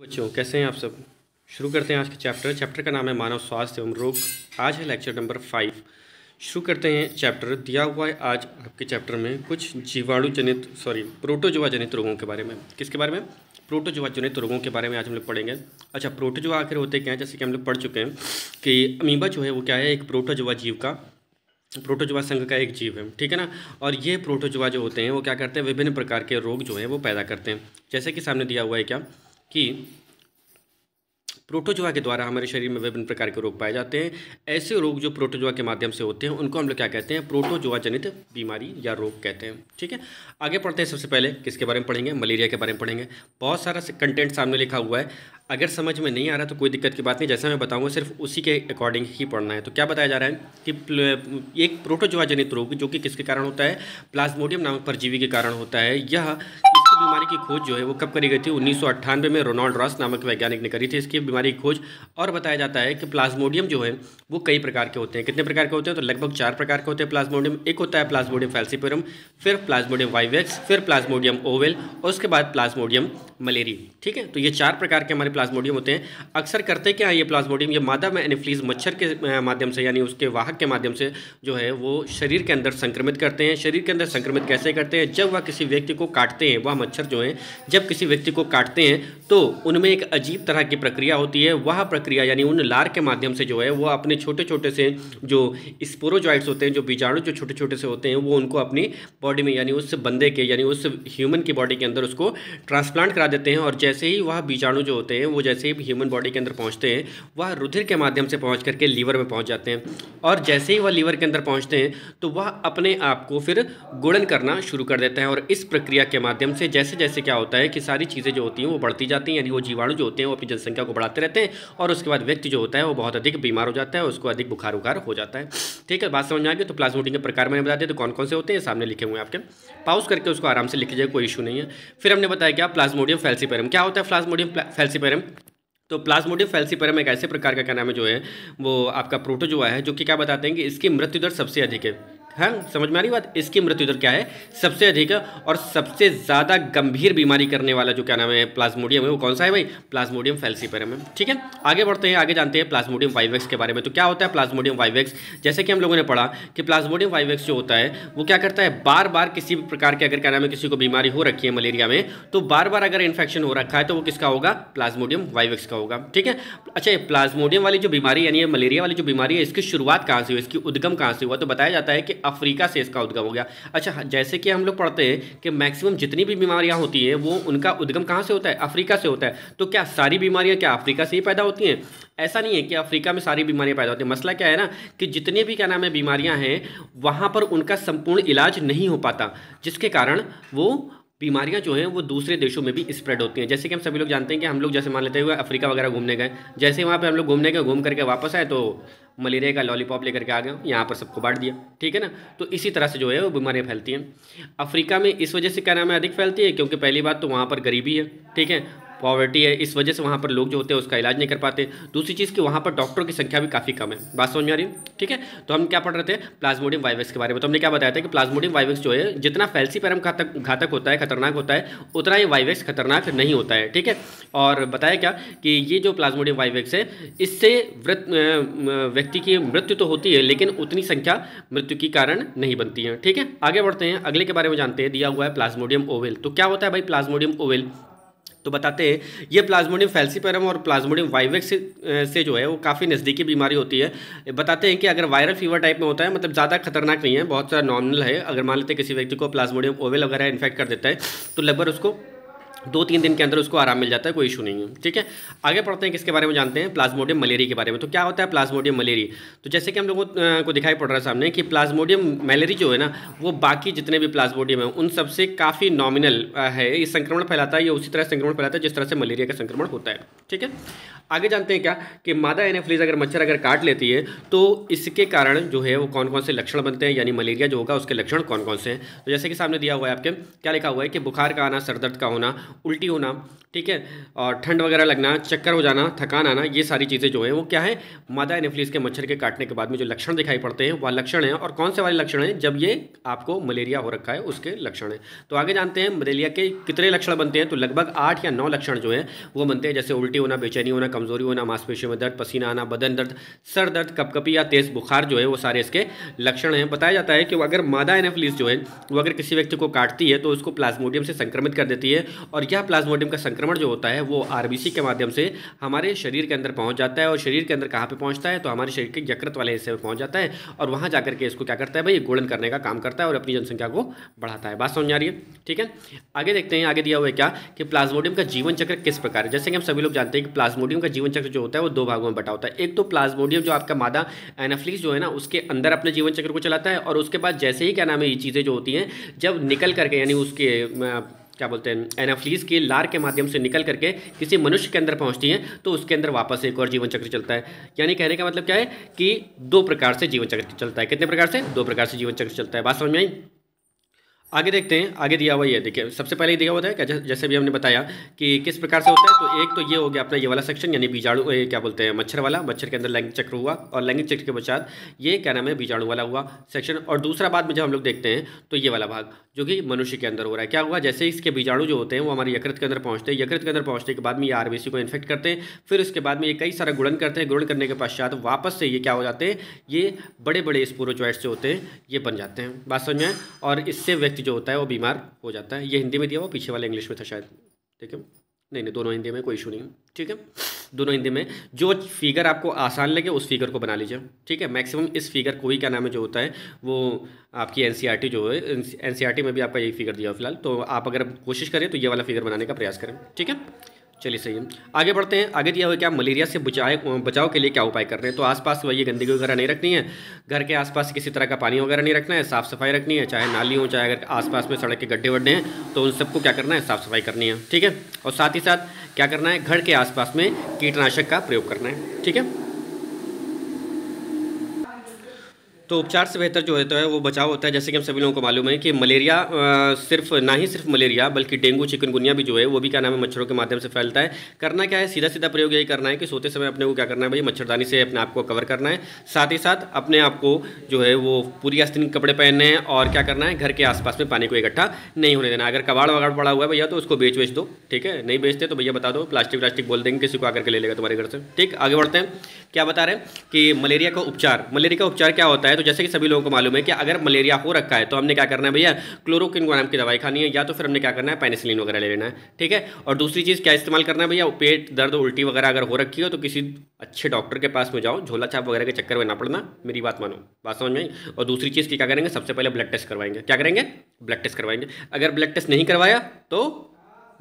बच्चों कैसे हैं आप सब शुरू करते हैं आज के चैप्टर चैप्टर का नाम है मानव स्वास्थ्य एवं रोग आज है लेक्चर नंबर फाइव शुरू करते हैं चैप्टर दिया हुआ है आज आपके चैप्टर में कुछ जीवाणु जनित सॉरी प्रोटोजोआ जनित रोगों के बारे में किसके बारे में प्रोटोजोआ जनित रोगों के बारे में आज हम लोग पढ़ेंगे अच्छा प्रोटोजोआ आखिर होते क्या हैं जैसे कि हम लोग पढ़ चुके हैं कि अमीबा जो है वो क्या है एक प्रोटोजोआ जीव का प्रोटोजोआ संघ का एक जीव है ठीक है ना और ये प्रोटोजोआ जो होते हैं वो क्या करते हैं विभिन्न प्रकार के रोग जो हैं वो पैदा करते हैं जैसे कि सामने दिया हुआ है क्या कि प्रोटोजोआ के द्वारा हमारे शरीर में विभिन्न प्रकार के रोग पाए जाते हैं ऐसे रोग जो प्रोटोजोआ के माध्यम से होते हैं उनको हम लोग क्या कहते हैं प्रोटोजोआ जनित बीमारी या रोग कहते हैं ठीक है आगे पढ़ते हैं सबसे पहले किसके बारे में पढ़ेंगे मलेरिया के बारे में पढ़ेंगे बहुत सारा कंटेंट सामने लिखा हुआ है अगर समझ में नहीं आ रहा तो कोई दिक्कत की बात नहीं जैसा मैं बताऊँगा सिर्फ उसी के अकॉर्डिंग ही पढ़ना है तो क्या बताया जा रहा है कि एक प्रोटोजोआ जनित रोग जो कि किसके कारण होता है प्लाज्मोडियम नामक परजीवी के कारण होता है यह बीमारी की खोज जो है वो कब करी गई थी उन्नीस में रोनाल्ड रॉस नामक वैज्ञानिक ने करी थी इसकी बीमारी की खोज और बताया जाता है कि प्लाज्मोडियम जो है वो कई प्रकार के होते हैं कितने प्रकार के होते हैं तो लगभग चार प्रकार के होते हैं प्लाज्मोडियम एक होता है प्लाज्मोडियम फैल्सिपेरम फिर प्लाज्मोडियम वाइवेक्स फिर प्लाज्मोडियम ओवेल और उसके बाद प्लाज्मोडियम मलेरी ठीक है तो ये चार प्रकार के हमारे प्लाज्मोडियम होते हैं अक्सर करते क्या है ये प्लाज्मोडियम ये मादा में एनिफ्लीज मच्छर के माध्यम से यानी उसके वाहक के माध्यम से जो है वो शरीर के अंदर संक्रमित करते हैं शरीर के अंदर संक्रमित कैसे करते हैं जब वह किसी व्यक्ति को काटते हैं वह मच्छर जो हैं जब किसी व्यक्ति को काटते हैं तो उनमें एक अजीब तरह की प्रक्रिया होती है वह प्रक्रिया यानी उन लार के माध्यम से जो है वह अपने छोटे छोटे से जो स्पोरोजॉइड्स होते हैं जो बीजाणु जो छोटे छोटे से होते हैं वो उनको अपनी बॉडी में यानी उस बंदे के यानी उस ह्यूमन की बॉडी के अंदर उसको ट्रांसप्लांट करा देते हैं और जैसे ही वह बीजाणु जो होते हैं वो जैसे ही ह्यूमन बॉडी के अंदर पहुँचते हैं वह रुधिर के माध्यम से पहुँच करके लीवर में पहुँच जाते हैं और जैसे ही वह लीवर के अंदर पहुँचते हैं तो वह अपने आप को फिर गुड़न करना शुरू कर देते हैं और इस प्रक्रिया के माध्यम से जैसे जैसे क्या होता है कि सारी चीज़ें जो होती हैं वो बढ़ती जाती हैं यानी वो जीवाणु जो होते हैं वो अपनी जनसंख्या को बढ़ाते रहते हैं और उसके बाद व्यक्ति जो होता है वो बहुत अधिक बीमार हो जाता है उसको अधिक बुखार उखार हो जाता है ठीक है बात समझ में आ तो प्लाज्मोडिंग के प्रकार मैंने बता दिया तो कौन कौन से होते हैं सामने लिखे हुए हैं आपके पाउस करके उसको आराम से लिख लीजिए कोई इशू नहीं है फिर हमने बताया क्या प्लाज्मोडियम फैल्सीपेरम क्या होता है प्लाज्मोडियम फैल्सीपेरम तो प्लाज्मोडियम फैल्सीपेरम एक ऐसे प्रकार का क्या नाम है जो है वो आपका प्रोटोजोआ है जो कि क्या बताते हैं कि इसकी मृत्यु दर सबसे अधिक है हाँ समझ में आ रही बात इसकी मृत्यु दर क्या है सबसे अधिक और सबसे ज़्यादा गंभीर बीमारी करने वाला जो क्या नाम है प्लाज्मोडियम है वो कौन सा है भाई प्लाज्मोडियम फेल्सीपेरम है ठीक है आगे बढ़ते हैं आगे जानते हैं प्लाज्मोडियम वाइवेक्स के बारे में तो क्या होता है प्लाज्मोडियम वाइवेक्स जैसे कि हम लोगों ने पढ़ा कि प्लाज्मोडियम वाइवेक्स जो होता है वो क्या करता है बार बार किसी भी प्रकार के अगर क्या नाम है किसी को बीमारी हो रखी है मलेरिया में तो बार बार अगर इन्फेक्शन हो रखा है तो वो किसका होगा प्लाज्मोडियम वाइवेक्स का होगा ठीक है अच्छा प्लाज्मोडियम वाली जो बीमारी यानी मलेरिया वाली जो बीमारी है इसकी शुरुआत कहाँ से हुई इसकी उद्गम कहाँ से हुआ तो बताया जाता है कि अफ्रीका से इसका उद्गम हो गया अच्छा जैसे कि हम लोग पढ़ते हैं कि मैक्सिमम जितनी भी बीमारियाँ होती हैं वो उनका उद्गम कहाँ से होता है अफ्रीका से होता है तो क्या सारी बीमारियाँ क्या अफ्रीका से ही पैदा होती हैं ऐसा नहीं है कि अफ्रीका में सारी बीमारियां पैदा होती हैं मसला क्या है ना कि जितनी भी क्या नाम है बीमारियाँ हैं वहाँ पर उनका संपूर्ण इलाज नहीं हो पाता जिसके कारण वो बीमारियां जो हैं वो दूसरे देशों में भी स्प्रेड होती हैं जैसे कि हम सभी लोग जानते हैं कि हम लोग जैसे मान लेते हुए अफ्रीका वगैरह घूमने गए जैसे वहाँ पर हम लोग घूमने गए घूम करके वापस आए तो मलेरिया का लॉलीपॉप लेकर के आ गए यहाँ पर सबको बांट दिया ठीक है ना तो इसी तरह से जो है वो बीमारियाँ फैलती हैं अफ्रीका में इस वजह से क्या नाम है अधिक फैलती है क्योंकि पहली बात तो वहाँ पर गरीबी है ठीक है पॉवर्टी है इस वजह से वहाँ पर लोग जो होते हैं उसका इलाज नहीं कर पाते दूसरी चीज़ कि वहाँ पर डॉक्टरों की संख्या भी काफ़ी कम है बात समझ में आ रही है ठीक है तो हम क्या पढ़ रहे थे प्लाज्मोडियम वाइवेक्स के बारे में तो हमने क्या बताया था कि प्लाज्मोडियम वाइवेक्स जो है जितना पैरम घातक घातक होता है खतरनाक होता है उतना ही वाइवेक्स खतरनाक नहीं होता है ठीक है और बताया क्या कि ये जो प्लाज्मोडियम वाइवेक्स है इससे व्यक्ति की मृत्यु तो होती है लेकिन उतनी संख्या मृत्यु के कारण नहीं बनती है ठीक है आगे बढ़ते हैं अगले के बारे में जानते हैं दिया हुआ है प्लाज्मोडियम ओवेल तो क्या होता है भाई प्लाज्मोडियम ओवेल तो बताते हैं ये प्लाज्मोडियम फैल्सीपेरम और प्लाज्मोडियम वाइवेक्स से, से जो है वो काफ़ी नज़दीकी बीमारी होती है बताते हैं कि अगर वायरल फीवर टाइप में होता है मतलब ज़्यादा खतरनाक नहीं है बहुत सारा नॉर्मल है अगर मान लेते किसी व्यक्ति को प्लाज्मोडियम ओवेल वगैरह इन्फेक्ट कर देता है तो लगभग उसको दो तीन दिन के अंदर उसको आराम मिल जाता है कोई इशू नहीं है ठीक है आगे पढ़ते हैं किसके बारे में जानते हैं प्लाज्मोडियम मलेरिया के बारे में तो क्या होता है प्लाज्मोडियम मलेरिया तो जैसे कि हम लोगों को दिखाई पड़ रहा है सामने कि प्लाज्मोडियम मलेरिया जो है ना वो बाकी जितने भी प्लाज्मोडियम हैं उन सबसे काफ़ी नॉमिनल है ये संक्रमण फैलाता है ये उसी तरह संक्रमण फैलाता है जिस तरह से मलेरिया का संक्रमण होता है ठीक है आगे जानते हैं क्या कि मादा एनेफ्लिज अगर मच्छर अगर काट लेती है तो इसके कारण जो है वो कौन कौन से लक्षण बनते हैं यानी मलेरिया जो होगा उसके लक्षण कौन कौन से हैं तो जैसे कि सामने दिया हुआ है आपके क्या लिखा हुआ है कि बुखार का आना सरदर्द का होना उल्टी होना ठीक है और ठंड वगैरह लगना चक्कर हो जाना थकान आना ये सारी चीज़ें जो हैं वो क्या है मादा एनिफ्लिस के मच्छर के काटने के बाद में जो लक्षण दिखाई पड़ते हैं वह लक्षण हैं और कौन से वाले लक्षण हैं जब ये आपको मलेरिया हो रखा है उसके लक्षण हैं तो आगे जानते हैं मलेरिया के कितने लक्षण बनते हैं तो लगभग आठ या नौ लक्षण जो हैं वो बनते हैं जैसे उल्टी होना बेचैनी होना कमजोरी होना मांसपेशियों में दर्द पसीना आना बदन दर्द सर दर्द कपकपी या तेज़ बुखार जो है वो सारे इसके लक्षण हैं बताया जाता है कि अगर मादा एनेफ्लिस जो है वो अगर किसी व्यक्ति को काटती है तो उसको प्लाज्मोडियम से संक्रमित कर देती है और और यह प्लाज्मोडियम का संक्रमण जो होता है वो आरबीसी के माध्यम से हमारे शरीर के अंदर पहुँच जाता है और शरीर के अंदर कहाँ पर पहुँचता है तो हमारे शरीर के यकृत वाले हिस्से में पहुँच जाता है और वहाँ जाकर के इसको क्या करता है भाई गोलन करने का काम करता है और अपनी जनसंख्या को बढ़ाता है बात समझ आ रही है ठीक है आगे देखते हैं आगे दिया हुआ है क्या कि प्लाज्मोडियम का जीवन चक्र किस प्रकार है जैसे कि हम सभी लोग जानते हैं कि प्लाज्मोडियम का जीवन चक्र जो होता है वो दो भागों में बटा होता है एक तो प्लाज्मोडियम जो आपका मादा एनाफ्लिक्स जो है ना उसके अंदर अपने जीवन चक्र को चलाता है और उसके बाद जैसे ही क्या नाम है ये चीज़ें जो होती हैं जब निकल करके यानी उसके क्या बोलते हैं एनाफ्लीस के लार के माध्यम से निकल करके किसी मनुष्य के अंदर पहुंचती है तो उसके अंदर वापस एक और जीवन चक्र चलता है यानी कहने का मतलब क्या है कि दो प्रकार से जीवन चक्र चलता है कितने प्रकार से दो प्रकार से जीवन चक्र चलता है बात समझ में आई आगे देखते हैं आगे दिया हुआ ये देखिए सबसे पहले दिया हुआ था क्या जैसे भी हमने बताया कि किस प्रकार से होता है तो एक तो ये हो गया अपना ये वाला सेक्शन यानी बीजाणु क्या बोलते हैं मच्छर वाला मच्छर के अंदर लैंगिक चक्र हुआ और लैंगिक चक्र के पश्चात ये क्या नाम है बीजाणु वाला हुआ सेक्शन और दूसरा बाद में जब हम लोग देखते हैं तो ये वाला भाग जो कि मनुष्य के अंदर हो रहा है क्या हुआ जैसे इसके बीजाणु जो होते हैं वो हमारे यकृत के अंदर पहुँचते हैं यकृत के अंदर पहुँचने के बाद में ये आरबीसी को इन्फेक्ट करते हैं फिर उसके बाद में ये कई सारा गुणन करते हैं गुणन करने के पश्चात वापस से ये क्या हो जाते हैं ये बड़े बड़े स्पोरोचॉइड से होते हैं ये बन जाते हैं बात समझ में और इससे व्यक्ति जो होता है वो बीमार हो जाता है ये हिंदी में दिया हुआ पीछे वाला इंग्लिश में था शायद ठीक है नहीं नहीं दोनों हिंदी में कोई इशू नहीं ठीक है दोनों हिंदी में जो फिगर आपको आसान लगे उस फिगर को बना लीजिए ठीक है मैक्सिमम इस फिगर को ही क्या नाम है जो होता है वो आपकी एन e जो है एन e में भी आपका यही फिगर दिया हुआ फिलहाल तो आप अगर कोशिश करें तो ये वाला फिगर बनाने का प्रयास करें ठीक है चलिए सही है आगे बढ़ते हैं आगे दिया हुआ क्या मलेरिया से बचाए बचाव के लिए क्या उपाय कर रहे हैं तो आसपास तो वही गंदगी वगैरह नहीं रखनी है घर के आसपास किसी तरह का पानी वगैरह नहीं रखना है साफ़ सफाई रखनी है चाहे नाली हो चाहे अगर आसपास में सड़क के गड्ढे वड्ढे हैं तो उन सबको क्या करना है साफ़ सफाई करनी है ठीक है और साथ ही साथ क्या करना है घर के आसपास में कीटनाशक का प्रयोग करना है ठीक है तो उपचार से बेहतर जो होता है वो बचाव होता है जैसे कि हम सभी लोगों को मालूम है कि मलेरिया सिर्फ ना ही सिर्फ मलेरिया बल्कि डेंगू चिकनगुनिया भी जो है वो भी क्या नाम है मच्छरों के माध्यम से फैलता है करना क्या है सीधा सीधा प्रयोग यही करना है कि सोते समय अपने को क्या करना है भाई मच्छरदानी से अपने आप को कवर करना है साथ ही साथ अपने आप को जो है वो पूरी आस्तीन कपड़े पहनने हैं और क्या करना है घर के आसपास में पानी को इकट्ठा नहीं होने देना अगर कबाड़ वगाड़ पड़ा हुआ है भैया तो उसको बेच बेच दो ठीक है नहीं बेचते तो भैया बता दो प्लास्टिक व्लास्टिक बोल देंगे किसी को आकर के ले लेगा तुम्हारे घर से ठीक आगे बढ़ते हैं क्या बता रहे हैं कि मलेरिया का उपचार मलेरिया का उपचार क्या होता है है तो जैसे कि सभी लोगों को मालूम है कि अगर मलेरिया हो रखा है तो हमने क्या करना है भैया क्लोरोक्न नाम की दवाई खानी है या तो फिर हमने क्या करना है पेनिसिलिन वगैरह ले लेना है ठीक है और दूसरी चीज़ क्या इस्तेमाल करना है भैया पेट दर्द उल्टी वगैरह अगर हो रखी हो तो किसी अच्छे डॉक्टर के पास में जाओ झोला छाप वगैरह के चक्कर में ना पड़ना मेरी बात मानो बात समझ में और दूसरी चीज़ की क्या करेंगे सबसे पहले ब्लड टेस्ट करवाएंगे क्या करेंगे ब्लड टेस्ट करवाएंगे अगर ब्लड टेस्ट नहीं करवाया तो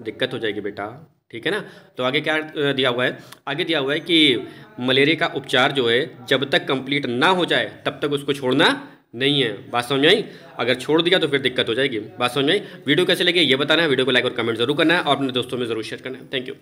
दिक्कत हो जाएगी बेटा ठीक है ना तो आगे क्या दिया हुआ है आगे दिया हुआ है कि मलेरिया का उपचार जो है जब तक कंप्लीट ना हो जाए तब तक उसको छोड़ना नहीं है बात समझ आई अगर छोड़ दिया तो फिर दिक्कत हो जाएगी बात समझ आई वीडियो कैसे लगे ये बताना है वीडियो को लाइक और कमेंट जरूर करना है और अपने दोस्तों में जरूर शेयर करना है थैंक यू